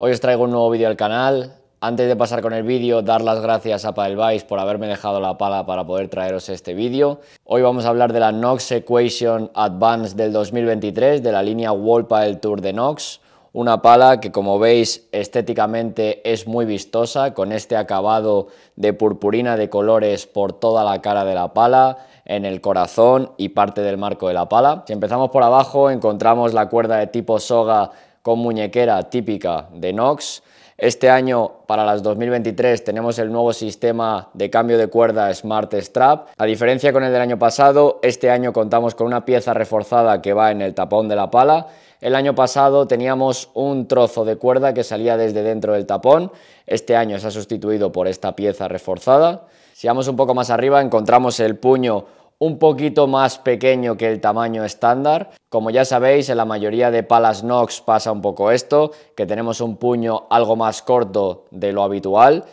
Hoy os traigo un nuevo vídeo al canal. Antes de pasar con el vídeo, dar las gracias a Padelvice por haberme dejado la pala para poder traeros este vídeo. Hoy vamos a hablar de la Nox Equation Advance del 2023, de la línea Wall El Tour de Nox, Una pala que como veis estéticamente es muy vistosa, con este acabado de purpurina de colores por toda la cara de la pala, en el corazón y parte del marco de la pala. Si empezamos por abajo encontramos la cuerda de tipo soga muñequera típica de Nox. Este año, para las 2023, tenemos el nuevo sistema de cambio de cuerda Smart Strap. A diferencia con el del año pasado, este año contamos con una pieza reforzada que va en el tapón de la pala. El año pasado teníamos un trozo de cuerda que salía desde dentro del tapón. Este año se ha sustituido por esta pieza reforzada. Si vamos un poco más arriba, encontramos el puño un poquito más pequeño que el tamaño estándar. Como ya sabéis, en la mayoría de palas Nox pasa un poco esto, que tenemos un puño algo más corto de lo habitual.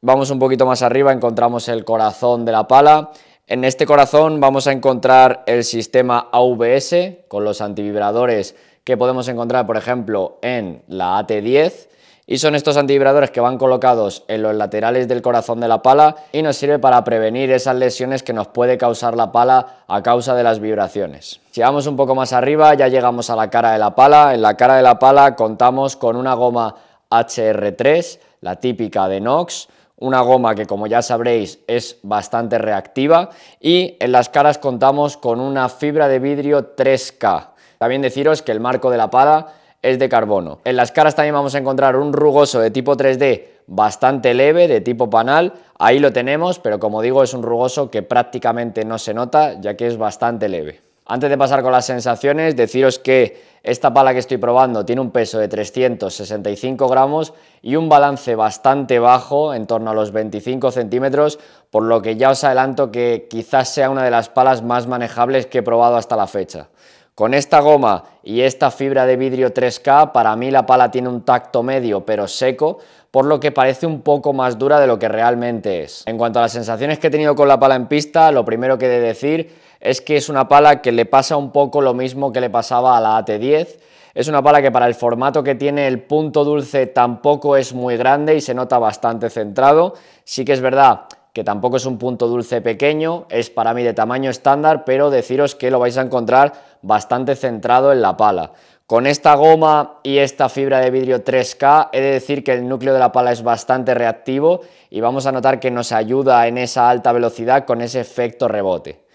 Vamos un poquito más arriba, encontramos el corazón de la pala. En este corazón vamos a encontrar el sistema AVS con los antivibradores que podemos encontrar, por ejemplo, en la AT10 y son estos antivibradores que van colocados en los laterales del corazón de la pala y nos sirve para prevenir esas lesiones que nos puede causar la pala a causa de las vibraciones. Si vamos un poco más arriba ya llegamos a la cara de la pala, en la cara de la pala contamos con una goma HR3, la típica de Nox, una goma que como ya sabréis es bastante reactiva y en las caras contamos con una fibra de vidrio 3K. También deciros que el marco de la pala es de carbono. En las caras también vamos a encontrar un rugoso de tipo 3D bastante leve, de tipo panal. Ahí lo tenemos, pero como digo, es un rugoso que prácticamente no se nota, ya que es bastante leve. Antes de pasar con las sensaciones, deciros que esta pala que estoy probando tiene un peso de 365 gramos y un balance bastante bajo, en torno a los 25 centímetros, por lo que ya os adelanto que quizás sea una de las palas más manejables que he probado hasta la fecha. Con esta goma y esta fibra de vidrio 3K, para mí la pala tiene un tacto medio pero seco, por lo que parece un poco más dura de lo que realmente es. En cuanto a las sensaciones que he tenido con la pala en pista, lo primero que he de decir es que es una pala que le pasa un poco lo mismo que le pasaba a la AT10, es una pala que para el formato que tiene el punto dulce tampoco es muy grande y se nota bastante centrado. Sí que es verdad que tampoco es un punto dulce pequeño, es para mí de tamaño estándar, pero deciros que lo vais a encontrar bastante centrado en la pala. Con esta goma y esta fibra de vidrio 3K he de decir que el núcleo de la pala es bastante reactivo y vamos a notar que nos ayuda en esa alta velocidad con ese efecto rebote.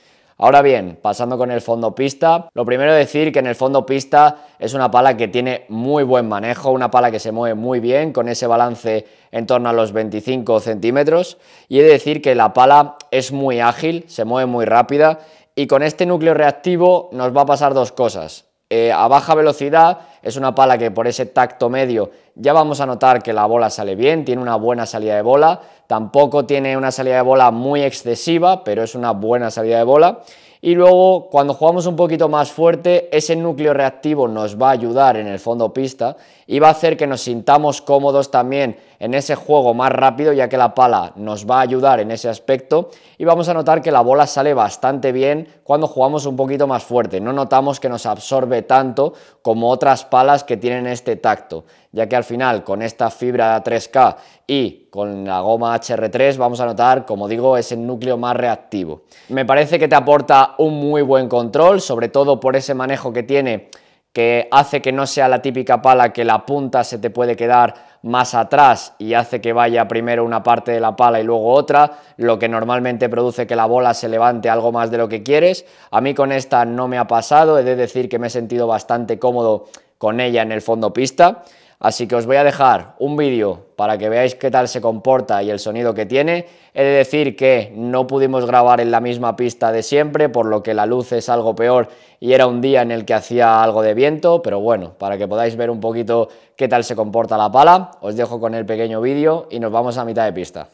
Ahora bien, pasando con el fondo pista, lo primero decir que en el fondo pista es una pala que tiene muy buen manejo, una pala que se mueve muy bien con ese balance en torno a los 25 centímetros y he de decir que la pala es muy ágil, se mueve muy rápida y con este núcleo reactivo nos va a pasar dos cosas. Eh, a baja velocidad es una pala que por ese tacto medio ya vamos a notar que la bola sale bien, tiene una buena salida de bola, Tampoco tiene una salida de bola muy excesiva, pero es una buena salida de bola. Y luego, cuando jugamos un poquito más fuerte, ese núcleo reactivo nos va a ayudar en el fondo pista y va a hacer que nos sintamos cómodos también en ese juego más rápido, ya que la pala nos va a ayudar en ese aspecto. Y vamos a notar que la bola sale bastante bien cuando jugamos un poquito más fuerte. No notamos que nos absorbe tanto como otras palas que tienen este tacto, ya que al final con esta fibra 3K y con la goma HR3 vamos a notar, como digo, es el núcleo más reactivo. Me parece que te aporta un muy buen control, sobre todo por ese manejo que tiene que hace que no sea la típica pala que la punta se te puede quedar más atrás y hace que vaya primero una parte de la pala y luego otra, lo que normalmente produce que la bola se levante algo más de lo que quieres. A mí con esta no me ha pasado, he de decir que me he sentido bastante cómodo con ella en el fondo pista. Así que os voy a dejar un vídeo para que veáis qué tal se comporta y el sonido que tiene. He de decir que no pudimos grabar en la misma pista de siempre, por lo que la luz es algo peor y era un día en el que hacía algo de viento, pero bueno, para que podáis ver un poquito qué tal se comporta la pala, os dejo con el pequeño vídeo y nos vamos a mitad de pista.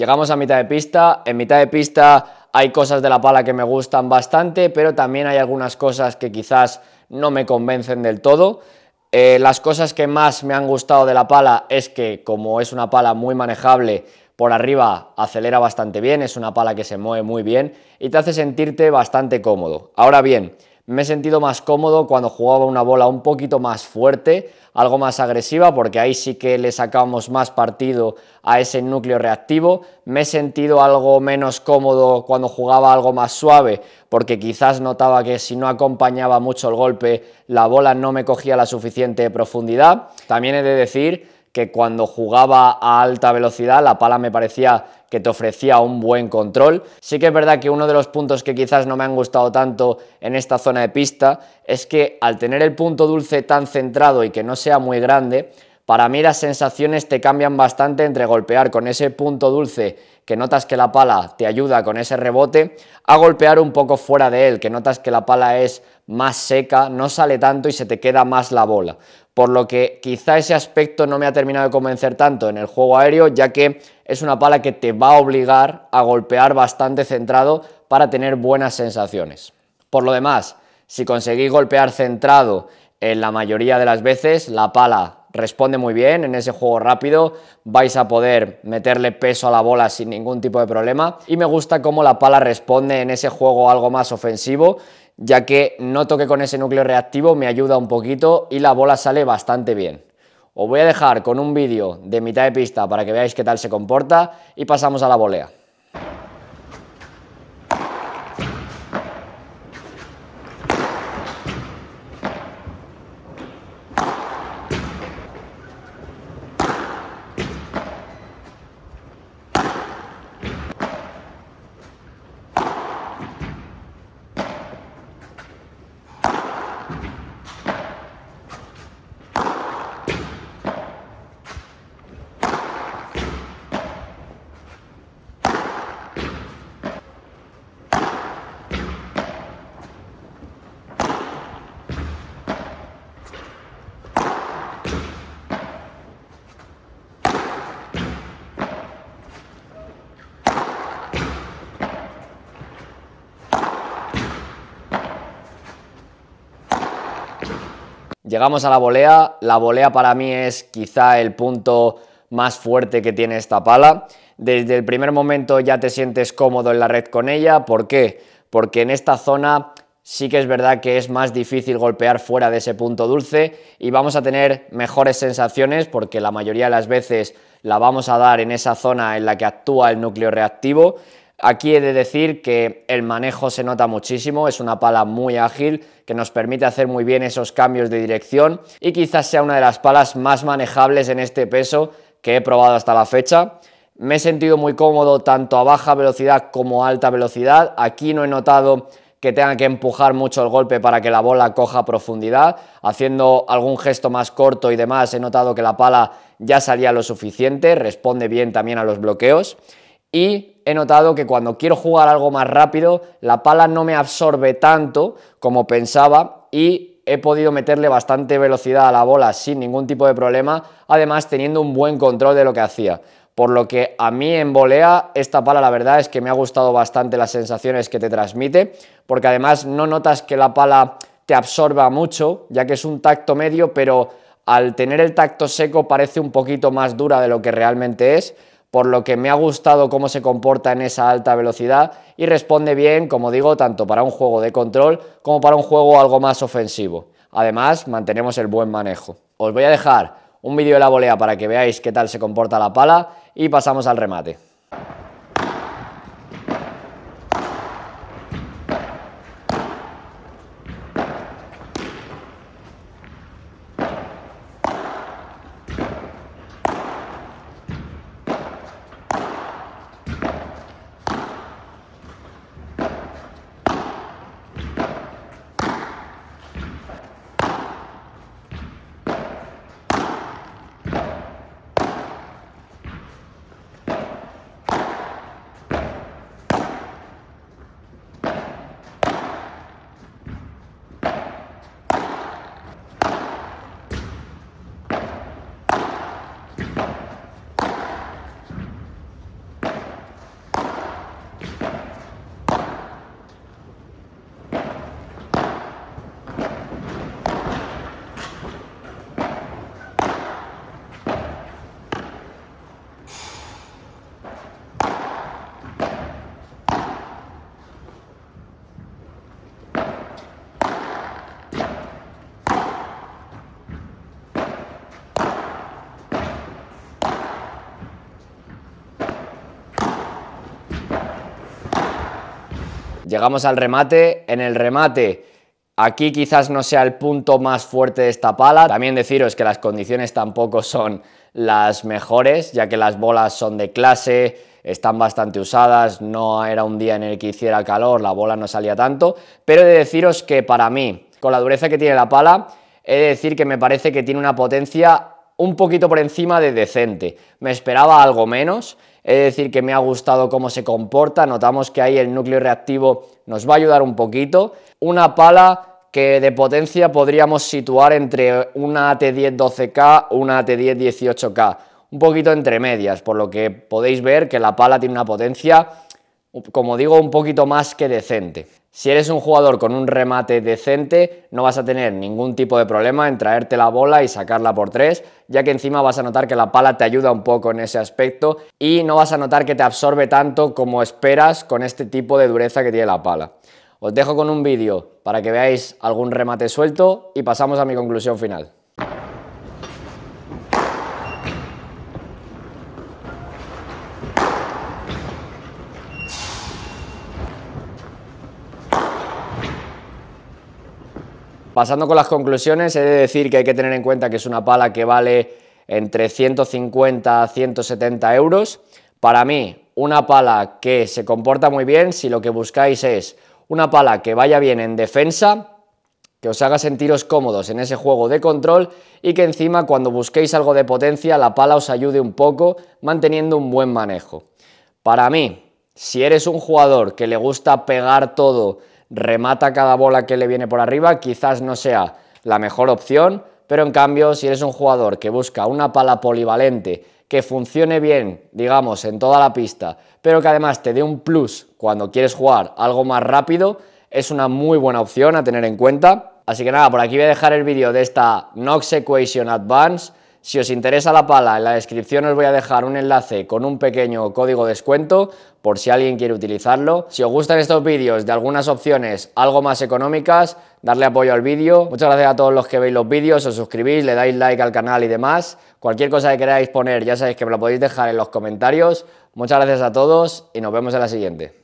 Llegamos a mitad de pista, en mitad de pista hay cosas de la pala que me gustan bastante, pero también hay algunas cosas que quizás no me convencen del todo. Eh, las cosas que más me han gustado de la pala es que como es una pala muy manejable, por arriba acelera bastante bien, es una pala que se mueve muy bien y te hace sentirte bastante cómodo. Ahora bien, me he sentido más cómodo cuando jugaba una bola un poquito más fuerte, algo más agresiva, porque ahí sí que le sacamos más partido a ese núcleo reactivo. Me he sentido algo menos cómodo cuando jugaba algo más suave, porque quizás notaba que si no acompañaba mucho el golpe, la bola no me cogía la suficiente profundidad. También he de decir que cuando jugaba a alta velocidad la pala me parecía que te ofrecía un buen control. Sí que es verdad que uno de los puntos que quizás no me han gustado tanto en esta zona de pista es que al tener el punto dulce tan centrado y que no sea muy grande, para mí las sensaciones te cambian bastante entre golpear con ese punto dulce que notas que la pala te ayuda con ese rebote, a golpear un poco fuera de él, que notas que la pala es más seca, no sale tanto y se te queda más la bola por lo que quizá ese aspecto no me ha terminado de convencer tanto en el juego aéreo, ya que es una pala que te va a obligar a golpear bastante centrado para tener buenas sensaciones. Por lo demás, si conseguís golpear centrado en la mayoría de las veces, la pala responde muy bien en ese juego rápido, vais a poder meterle peso a la bola sin ningún tipo de problema y me gusta cómo la pala responde en ese juego algo más ofensivo ya que no toque con ese núcleo reactivo me ayuda un poquito y la bola sale bastante bien. Os voy a dejar con un vídeo de mitad de pista para que veáis qué tal se comporta y pasamos a la volea. Llegamos a la volea, la volea para mí es quizá el punto más fuerte que tiene esta pala. Desde el primer momento ya te sientes cómodo en la red con ella, ¿por qué? Porque en esta zona sí que es verdad que es más difícil golpear fuera de ese punto dulce y vamos a tener mejores sensaciones porque la mayoría de las veces la vamos a dar en esa zona en la que actúa el núcleo reactivo, Aquí he de decir que el manejo se nota muchísimo, es una pala muy ágil que nos permite hacer muy bien esos cambios de dirección y quizás sea una de las palas más manejables en este peso que he probado hasta la fecha. Me he sentido muy cómodo tanto a baja velocidad como a alta velocidad, aquí no he notado que tenga que empujar mucho el golpe para que la bola coja profundidad. Haciendo algún gesto más corto y demás, he notado que la pala ya salía lo suficiente, responde bien también a los bloqueos. Y he notado que cuando quiero jugar algo más rápido, la pala no me absorbe tanto como pensaba y he podido meterle bastante velocidad a la bola sin ningún tipo de problema, además teniendo un buen control de lo que hacía. Por lo que a mí en volea esta pala la verdad es que me ha gustado bastante las sensaciones que te transmite, porque además no notas que la pala te absorba mucho, ya que es un tacto medio, pero al tener el tacto seco parece un poquito más dura de lo que realmente es, por lo que me ha gustado cómo se comporta en esa alta velocidad y responde bien, como digo, tanto para un juego de control como para un juego algo más ofensivo. Además, mantenemos el buen manejo. Os voy a dejar un vídeo de la volea para que veáis qué tal se comporta la pala y pasamos al remate. llegamos al remate, en el remate aquí quizás no sea el punto más fuerte de esta pala, también deciros que las condiciones tampoco son las mejores, ya que las bolas son de clase, están bastante usadas, no era un día en el que hiciera calor, la bola no salía tanto, pero he de deciros que para mí, con la dureza que tiene la pala, he de decir que me parece que tiene una potencia un poquito por encima de decente. Me esperaba algo menos, es decir que me ha gustado cómo se comporta, notamos que ahí el núcleo reactivo nos va a ayudar un poquito. Una pala que de potencia podríamos situar entre una AT10 12K una AT10 18K, un poquito entre medias, por lo que podéis ver que la pala tiene una potencia, como digo, un poquito más que decente. Si eres un jugador con un remate decente, no vas a tener ningún tipo de problema en traerte la bola y sacarla por tres, ya que encima vas a notar que la pala te ayuda un poco en ese aspecto y no vas a notar que te absorbe tanto como esperas con este tipo de dureza que tiene la pala. Os dejo con un vídeo para que veáis algún remate suelto y pasamos a mi conclusión final. Pasando con las conclusiones, he de decir que hay que tener en cuenta que es una pala que vale entre 150 a 170 euros. Para mí, una pala que se comporta muy bien, si lo que buscáis es una pala que vaya bien en defensa, que os haga sentiros cómodos en ese juego de control y que encima cuando busquéis algo de potencia la pala os ayude un poco manteniendo un buen manejo. Para mí, si eres un jugador que le gusta pegar todo remata cada bola que le viene por arriba, quizás no sea la mejor opción, pero en cambio si eres un jugador que busca una pala polivalente que funcione bien, digamos, en toda la pista, pero que además te dé un plus cuando quieres jugar algo más rápido, es una muy buena opción a tener en cuenta. Así que nada, por aquí voy a dejar el vídeo de esta Nox Equation Advance. Si os interesa la pala, en la descripción os voy a dejar un enlace con un pequeño código descuento por si alguien quiere utilizarlo. Si os gustan estos vídeos de algunas opciones algo más económicas, darle apoyo al vídeo. Muchas gracias a todos los que veis los vídeos, os suscribís, le dais like al canal y demás. Cualquier cosa que queráis poner ya sabéis que me lo podéis dejar en los comentarios. Muchas gracias a todos y nos vemos en la siguiente.